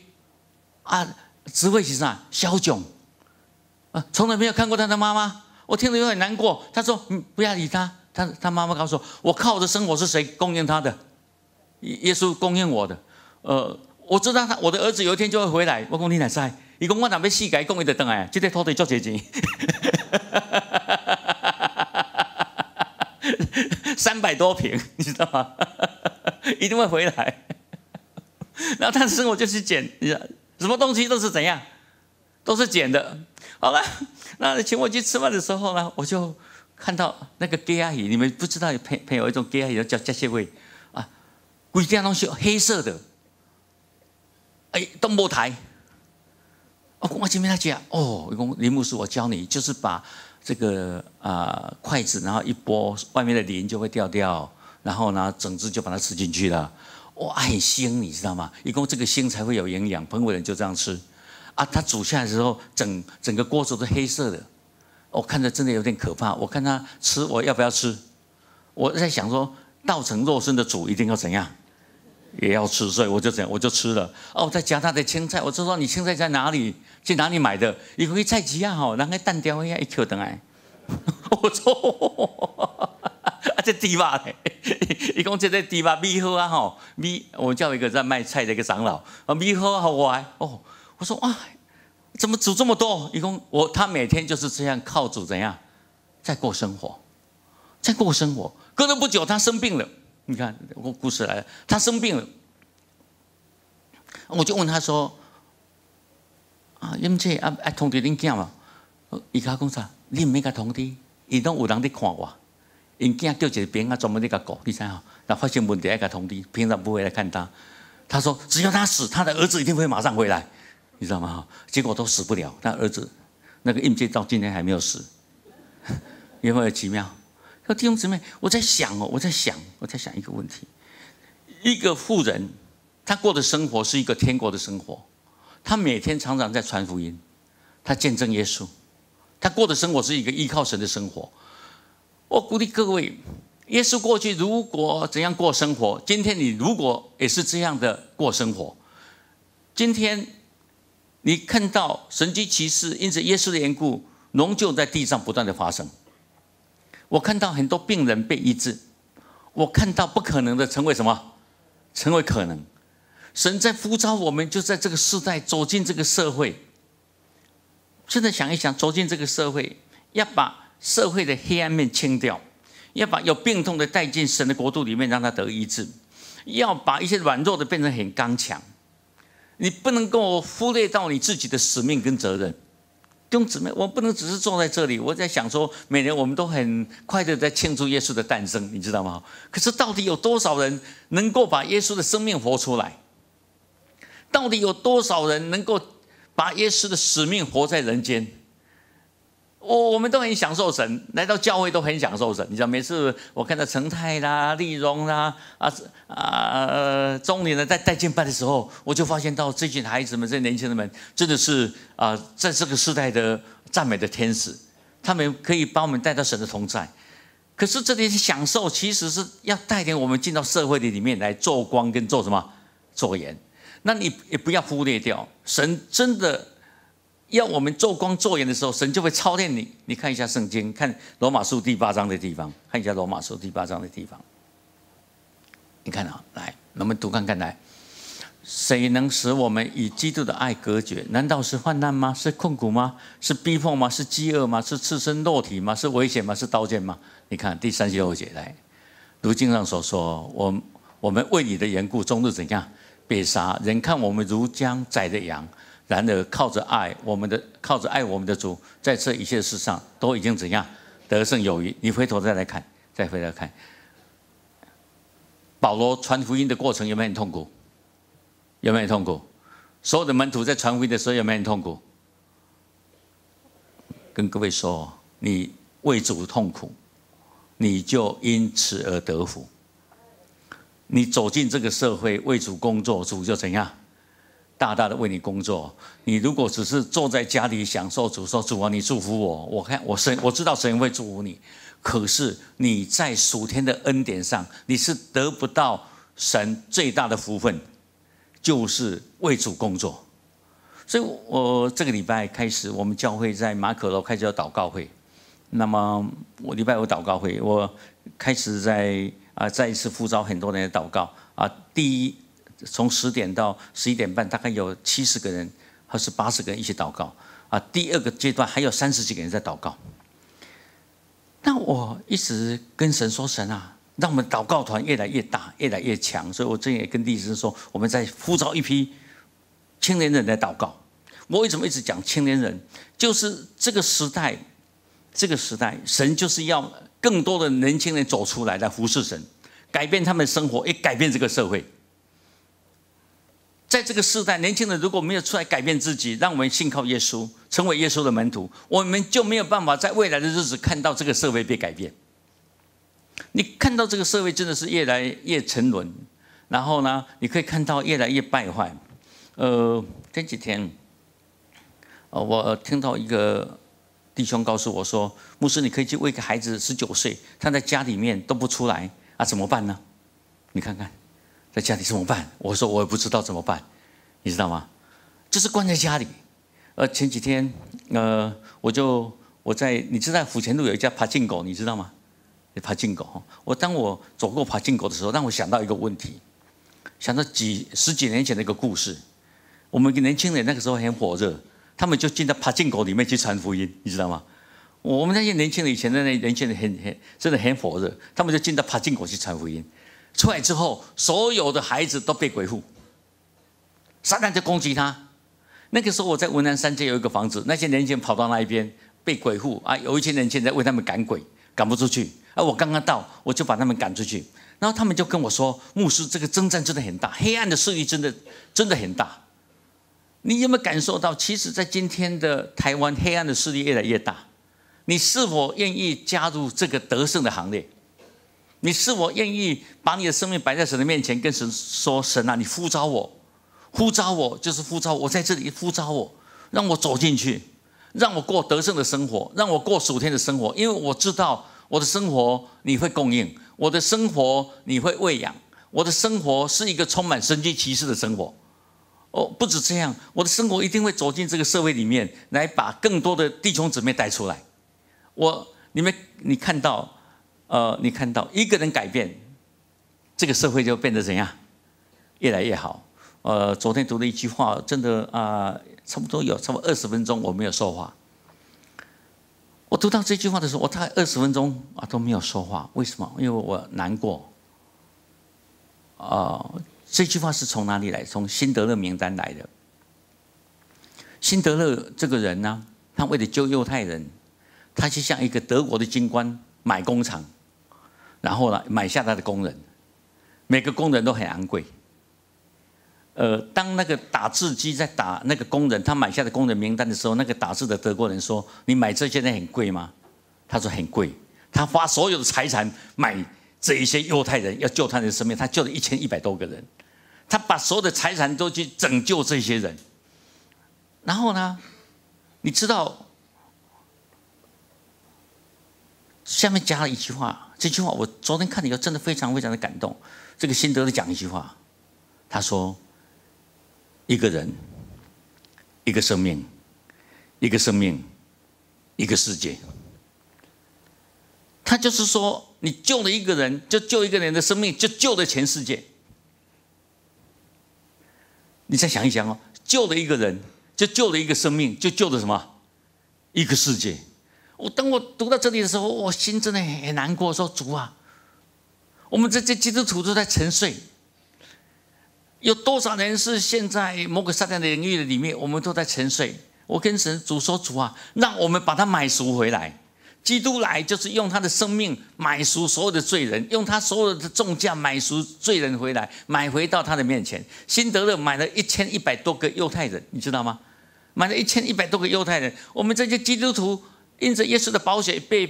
啊？”职位是什小囧，啊，从来没有看过他的妈妈。我听了有点难过。他说：“嗯，不要理他。”他他妈妈告诉我：“我靠的生活是谁供应他的？耶稣供应我的。”呃，我知道他我的儿子有一天就会回来。我讲你奶在？你公我长被细改供应的灯哎，这得偷得做结晶。[laughs] ”三百多平，你知道吗？[laughs] 一定会回来。[laughs] 然后他生活就是捡，你知道。什么东西都是怎样，都是捡的。好了，那请我去吃饭的时候呢，我就看到那个干阿姨，你们不知道有朋友一种干阿姨叫加蟹味啊，这样东西黑色的，哎，东剥台。哦，我前面那句啊，哦，林牧师，我教你，就是把这个啊筷子，然后一拨，外面的鳞就会掉掉，然后呢整只就把它吃进去了。哇，爱腥，你知道吗？一共这个腥才会有营养，澎湖人就这样吃，啊，他煮下来的时候，整整个锅子都黑色的，我看着真的有点可怕。我看他吃，我要不要吃？我在想说，道成肉身的煮一定要怎样，也要吃，所以我就怎样，我就吃了。哦，再加他的青菜，我知道你青菜在哪里，去哪里买的？你可以菜几样好，然后蛋雕一样一口上来，[laughs] 我操！[laughs] [laughs] 啊！这地巴嘞，一 [laughs] 共这个地肉米好啊吼米。我叫一个在卖菜的一个长老啊，米好啊。我哦，我说哇，怎么煮这么多？一共我他每天就是这样靠煮怎样在过生活，在过生活。隔了不久，他生病了。你看，我故事来了，他生病了，我就问他说：“啊，因为这啊，通知你恁见嘛？伊家讲啥？你免甲通知，伊拢有人伫看我。”因今日叫起别人啊，专门那个狗，你猜哈？那发现问题爱个同的，平常不会来看他。他说：“只要他死，他的儿子一定会马上回来。”你知道吗？哈？结果都死不了，他儿子那个印记到今天还没有死，因 [laughs] 为奇妙。说弟兄姊妹，我在想哦，我在想，我在想一个问题：一个富人，他过的生活是一个天国的生活，他每天常常在传福音，他见证耶稣，他过的生活是一个依靠神的生活。我鼓励各位，耶稣过去如果怎样过生活，今天你如果也是这样的过生活，今天你看到神机骑士因着耶稣的缘故，仍旧在地上不断的发生。我看到很多病人被医治，我看到不可能的成为什么，成为可能。神在呼召我们，就在这个时代走进这个社会。现在想一想，走进这个社会，要把。社会的黑暗面清掉，要把有病痛的带进神的国度里面，让他得医治；要把一些软弱的变成很刚强。你不能够忽略到你自己的使命跟责任。弟兄姊妹，我不能只是坐在这里，我在想说，每年我们都很快的在庆祝耶稣的诞生，你知道吗？可是到底有多少人能够把耶稣的生命活出来？到底有多少人能够把耶稣的使命活在人间？我我们都很享受神，来到教会都很享受神。你知道，每次我看到成泰啦、丽荣啦、啊啊中年人在代进拜的时候，我就发现到这群孩子们、这年轻人们，真的是啊，在这个时代的赞美的天使。他们可以把我们带到神的同在。可是这些享受，其实是要带领我们进到社会的里面来做光跟做什么做盐。那你也不要忽略掉，神真的。要我们做光做盐的时候，神就会操练你。你看一下圣经，看罗马书第八章的地方，看一下罗马书第八章的地方。你看啊，来，我们读看看来，谁能使我们与基督的爱隔绝？难道是患难吗？是困苦吗？是逼迫吗？是饥饿吗？是赤身裸体吗？是危险吗？是刀剑吗？你看第三十六节来，如经上所说：我我们为你的缘故，终日怎样被杀，人看我们如将宰的羊。然而靠着爱我们的靠着爱我们的主，在这一切事上都已经怎样得胜有余。你回头再来看，再回头看，保罗传福音的过程有没有很痛苦？有没有痛苦？所有的门徒在传福音的时候有没有很痛苦？跟各位说，你为主痛苦，你就因此而得福。你走进这个社会为主工作，主就怎样？大大的为你工作。你如果只是坐在家里享受主说主啊，你祝福我，我看我神我知道神会祝福你，可是你在属天的恩典上，你是得不到神最大的福分，就是为主工作。所以我这个礼拜开始，我们教会在马可楼开始有祷告会。那么我礼拜五祷告会，我开始在啊再一次呼召很多人的祷告啊，第一。从十点到十一点半，大概有七十个人或是八十个人一起祷告啊。第二个阶段还有三十几个人在祷告。那我一直跟神说：“神啊，让我们祷告团越来越大，越来越强。”所以，我这也跟弟子说，我们在呼召一批青年人来祷告。我为什么一直讲青年人？就是这个时代，这个时代，神就是要更多的年轻人走出来，来服侍神，改变他们的生活，也改变这个社会。在这个时代，年轻人如果没有出来改变自己，让我们信靠耶稣，成为耶稣的门徒，我们就没有办法在未来的日子看到这个社会被改变。你看到这个社会真的是越来越沉沦，然后呢，你可以看到越来越败坏。呃，前几天，呃，我听到一个弟兄告诉我说：“牧师，你可以去喂一个孩子，十九岁，他在家里面都不出来，啊，怎么办呢？”你看看。在家里怎么办？我说我也不知道怎么办，你知道吗？就是关在家里。呃，前几天，呃，我就我在你知道府前路有一家爬进狗，你知道吗？爬进狗。我当我走过爬进狗的时候，让我想到一个问题，想到几十几年前的一个故事。我们年轻人那个时候很火热，他们就进到爬进狗里面去传福音，你知道吗？我们那些年轻人以前的那年轻人很很真的很火热，他们就进到爬进狗去传福音。出来之后，所有的孩子都被鬼附，撒旦就攻击他。那个时候我在文南山街有一个房子，那些年轻人跑到那一边被鬼附啊。有一些年轻人在为他们赶鬼，赶不出去。啊，我刚刚到，我就把他们赶出去。然后他们就跟我说：“牧师，这个征战真的很大，黑暗的势力真的真的很大。”你有没有感受到？其实，在今天的台湾，黑暗的势力越来越大。你是否愿意加入这个得胜的行列？你是我愿意把你的生命摆在神的面前，跟神说：“神啊，你呼召我，呼召我就是呼召我在这里呼召我，让我走进去，让我过得胜的生活，让我过属天的生活。因为我知道我的生活你会供应，我的生活你会喂养，我的生活是一个充满神迹骑士的生活。哦，不止这样，我的生活一定会走进这个社会里面，来把更多的弟兄姊妹带出来。我，你们，你看到。呃，你看到一个人改变，这个社会就变得怎样？越来越好。呃，昨天读了一句话，真的啊，差不多有差不多二十分钟我没有说话。我读到这句话的时候，我大概二十分钟啊都没有说话，为什么？因为我难过。啊，这句话是从哪里来？从辛德勒名单来的。辛德勒这个人呢，他为了救犹太人，他去向一个德国的军官买工厂。然后呢，买下他的工人，每个工人都很昂贵。呃，当那个打字机在打那个工人，他买下的工人名单的时候，那个打字的德国人说：“你买这些人很贵吗？”他说：“很贵。”他花所有的财产买这一些犹太人，要救他的生命，他救了一千一百多个人，他把所有的财产都去拯救这些人。然后呢，你知道下面加了一句话。这句话我昨天看以后，真的非常非常的感动，这个心得的讲一句话，他说：一个人，一个生命，一个生命，一个世界。他就是说，你救了一个人，就救一个人的生命，就救了全世界。你再想一想哦，救了一个人，就救了一个生命，就救了什么？一个世界。我当我读到这里的时候，我心真的很难过。说主啊，我们这些基督徒都在沉睡，有多少人是现在某个善良的领域里面，我们都在沉睡。我跟神主说主啊，让我们把它买赎回来。基督来就是用他的生命买赎所有的罪人，用他所有的重价买赎罪人回来，买回到他的面前。新德勒买了一千一百多个犹太人，你知道吗？买了一千一百多个犹太人。我们这些基督徒。因着耶稣的保险被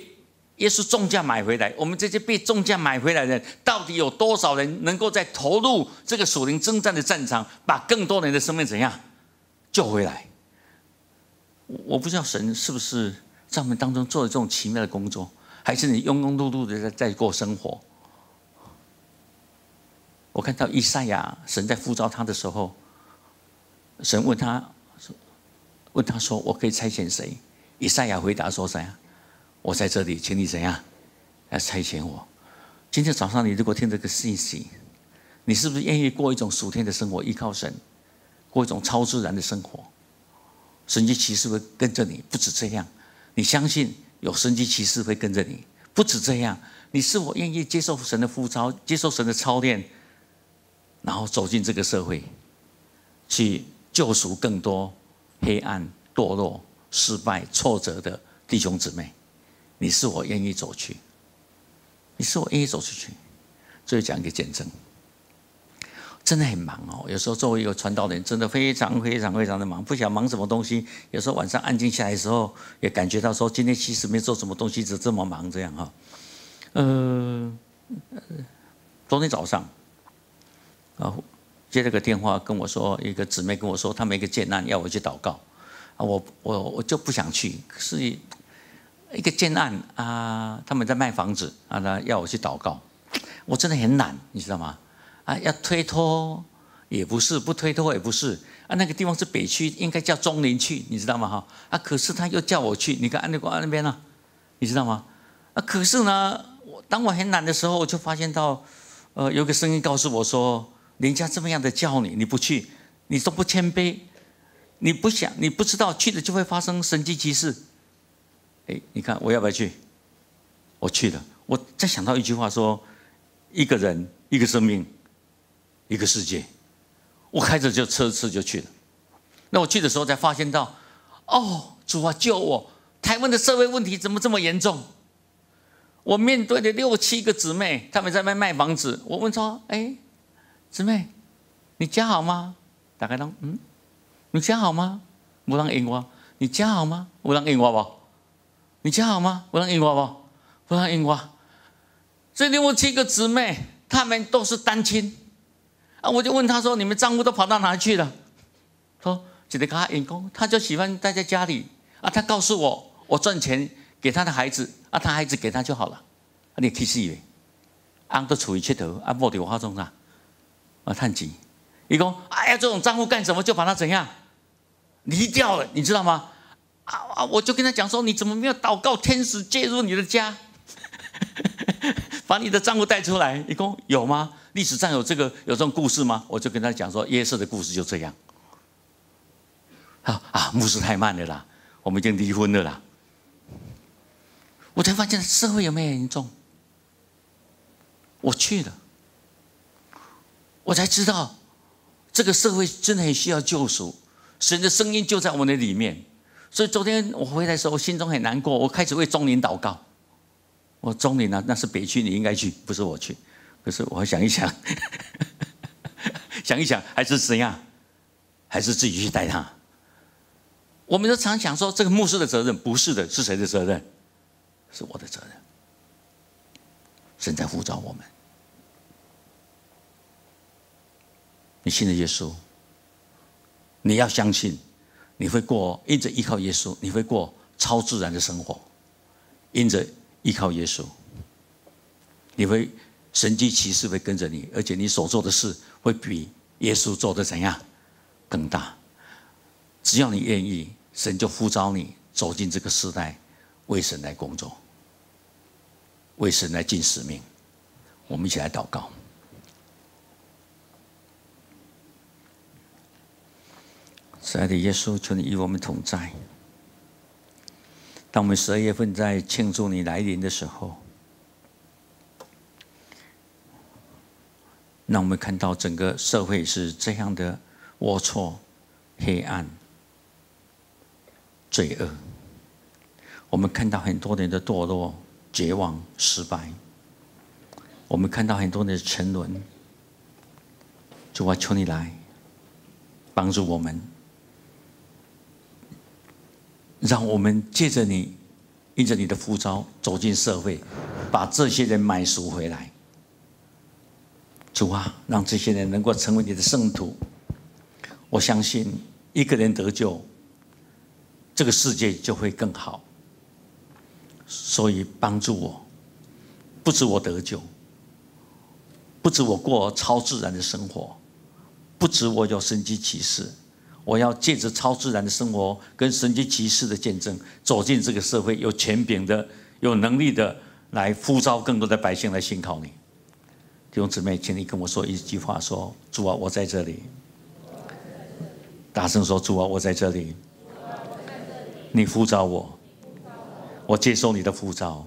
耶稣重价买回来，我们这些被重价买回来的，到底有多少人能够在投入这个属灵征战的战场，把更多人的生命怎样救回来？我不知道神是不是在我们当中做了这种奇妙的工作，还是你庸庸碌碌的在过生活？我看到以赛亚，神在呼召他的时候，神问他说：“问他说，我可以差遣谁？”以赛亚回答说：“怎样？我在这里，请你怎样来差遣我？今天早上你如果听这个信息，你是不是愿意过一种属天的生活，依靠神，过一种超自然的生活？神级骑士会跟着你，不止这样。你相信有神级骑士会跟着你，不止这样。你是否愿意接受神的呼召，接受神的操练，然后走进这个社会，去救赎更多黑暗堕落？”失败、挫折的弟兄姊妹，你是我愿意走去，你是我愿意走出去。这就讲一个见证，真的很忙哦。有时候作为一个传道人，真的非常、非常、非常的忙，不想得忙什么东西。有时候晚上安静下来的时候，也感觉到说，今天其实没做什么东西，只这么忙这样哈。嗯，昨天早上啊，接了个电话，跟我说一个姊妹跟我说，她们一个贱难，要我去祷告。啊，我我我就不想去。是一个建案啊，他们在卖房子啊，那要我去祷告。我真的很懒，你知道吗？啊，要推脱也不是，不推脱也不是。啊，那个地方是北区，应该叫中林区，你知道吗？哈。啊，可是他又叫我去，你看安德光那边呢，你知道吗？啊，可是呢，我当我很懒的时候，我就发现到，呃，有个声音告诉我说，人家这么样的叫你，你不去，你都不谦卑。你不想，你不知道，去了就会发生神迹奇事。哎，你看我要不要去？我去了，我再想到一句话说：一个人，一个生命，一个世界。我开着就车，车就去了。那我去的时候才发现到，哦，主啊救我！台湾的社会问题怎么这么严重？我面对的六七个姊妹，他们在卖卖房子。我问说：哎，姊妹，你家好吗？打开灯，嗯。你家好吗？不让英挖。你家好吗？不让英挖不？你家好吗？不让英挖不？不让英挖。所以，我七个姊妹，她们都是单亲。啊，我就问她说：“你们丈夫都跑到哪去了？”说：“只在搞英工，他就喜欢待在家里。”啊，他告诉我：“我赚钱给他的孩子，啊，他孩子给他就好了。”啊，你其实也，俺都出去铁头，啊，没得化妆啦。啊，叹气，伊讲：“哎呀，这种丈夫干什么？就把他怎样？”离掉了，你知道吗？啊啊！我就跟他讲说，你怎么没有祷告天使介入你的家，[laughs] 把你的丈夫带出来？你说有吗？历史上有这个有这种故事吗？我就跟他讲说，耶稣的故事就这样。啊啊！牧师太慢了啦，我们已经离婚了啦。我才发现社会有没有严重？我去了，我才知道这个社会真的很需要救赎。神的声音就在我们的里面，所以昨天我回来的时候，心中很难过。我开始为钟林祷告。我钟林啊，那是北区，你应该去，不是我去。[laughs] 可是我想一想，[laughs] 想一想，还是怎样？还是自己去带他。我们都常想说，这个牧师的责任不是的，是谁的责任？是我的责任。神在呼召我们，你信的耶稣？你要相信，你会过，因着依靠耶稣，你会过超自然的生活；因着依靠耶稣，你会神迹骑士会跟着你，而且你所做的事会比耶稣做的怎样更大。只要你愿意，神就呼召你走进这个时代，为神来工作，为神来尽使命。我们一起来祷告。亲爱的耶稣，求你与我们同在。当我们十二月份在庆祝你来临的时候，让我们看到整个社会是这样的龌龊、黑暗、罪恶。我们看到很多人的堕落、绝望、失败。我们看到很多人的沉沦。主啊，求你来帮助我们。让我们借着你，印着你的呼召走进社会，把这些人买赎回来。主啊，让这些人能够成为你的圣徒。我相信一个人得救，这个世界就会更好。所以帮助我，不止我得救，不止我过超自然的生活，不止我有神机骑士。我要借着超自然的生活跟神迹奇事的见证，走进这个社会，有权柄的、有能力的来呼召更多的百姓来信靠你。弟兄姊妹，请你跟我说一句话：说主啊，我在这里，大声说主啊，我在这里。你呼召我，我接受你的呼召。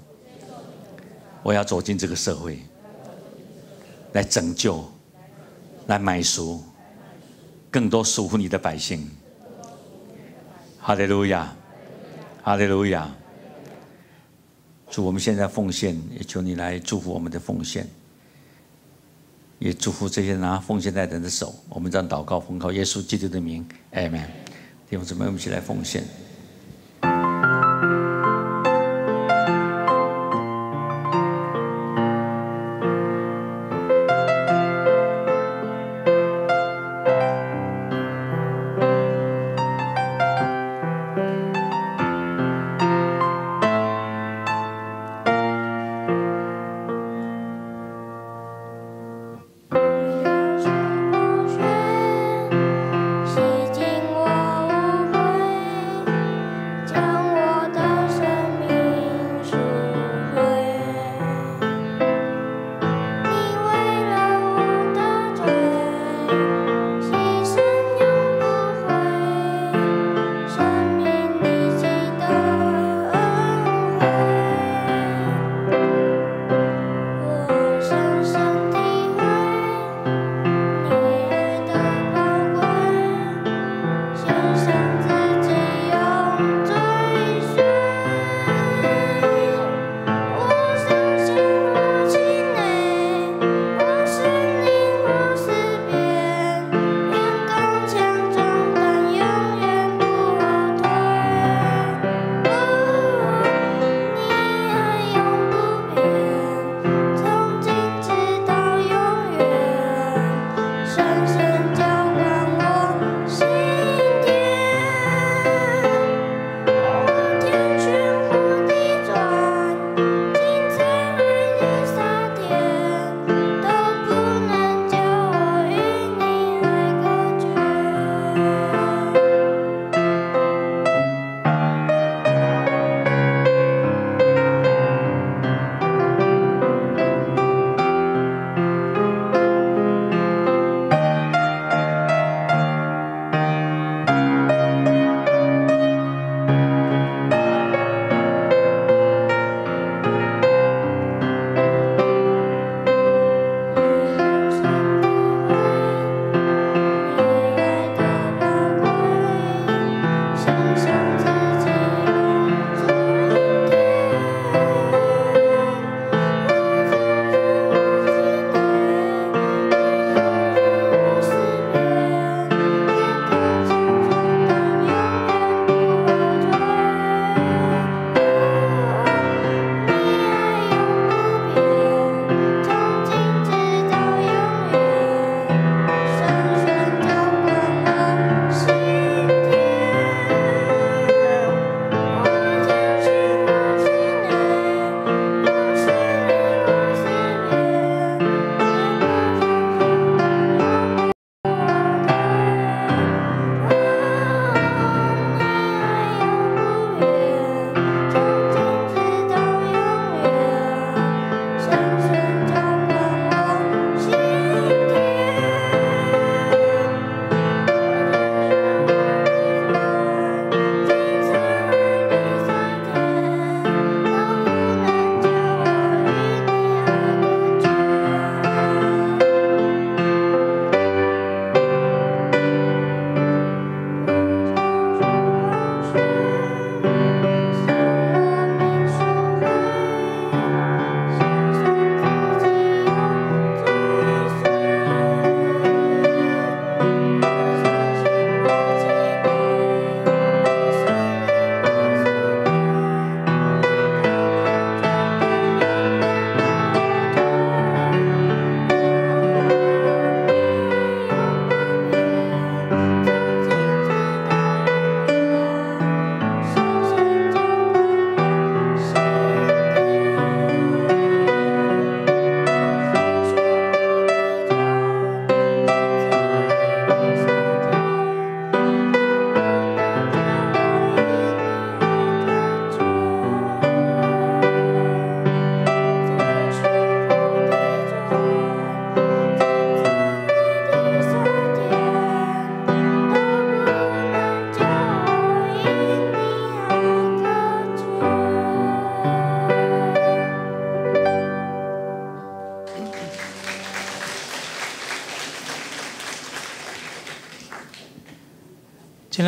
我要走进这个社会，来拯救，来买赎。更多守护你的百姓，哈利路亚，哈利路亚。祝我们现在奉献，也求你来祝福我们的奉献，也祝福这些拿奉献在人的手。我们这样祷告，奉靠耶稣基督的名，爱门。弟兄姊妹，我们一起来奉献。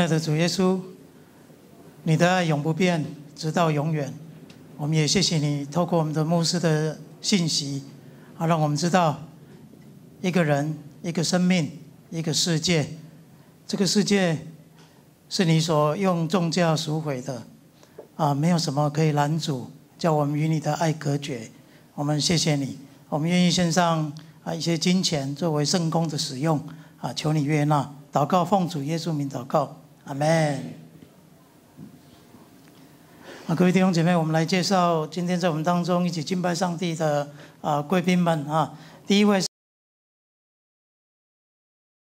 的主耶稣，你的爱永不变，直到永远。我们也谢谢你，透过我们的牧师的信息，啊，让我们知道，一个人、一个生命、一个世界，这个世界是你所用宗教赎回的啊！没有什么可以拦阻叫我们与你的爱隔绝。我们谢谢你，我们愿意献上啊一些金钱作为圣公的使用啊，求你悦纳。祷告奉主耶稣名祷告。阿门。啊，各位弟兄姐妹，我们来介绍今天在我们当中一起敬拜上帝的啊贵宾们啊，第一位。